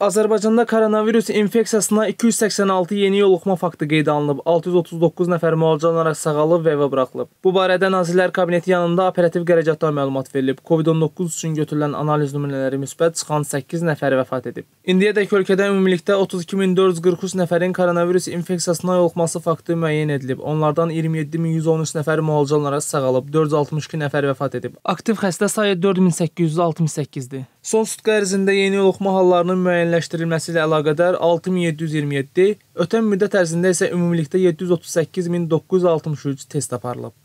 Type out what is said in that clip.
Azərbaycanda koronavirus infeksiyasına 286 yeni yoluxma faktı qeyd olunub. 639 nəfər müalicə alaraq sağalıb və evə buraxılıb. Bu barədə Nazirlər Kabineti yanında operativ qərəcatda məlumat verilib. COVID-19 üçün götürülən analiz nümunələri müsbət çıxan 8 nəfər vəfat edib. İndiyədək ölkədə ümumilikdə 32443 nəfərin koronavirus infeksiyasına yoluxması faktı müəyyən edilib. Onlardan 27113 nəfər müalicə alaraq sağalıb, 462 nəfər vəfat edib. Aktiv xəstə sayı 4868-dir. Son sutka ərzində yeni yoluxma hallarının müəyyənləşdirilməsi ilə əlaqədar 6727, ötən müddət ərzində isə ümumilikdə 738963 test aparılıb.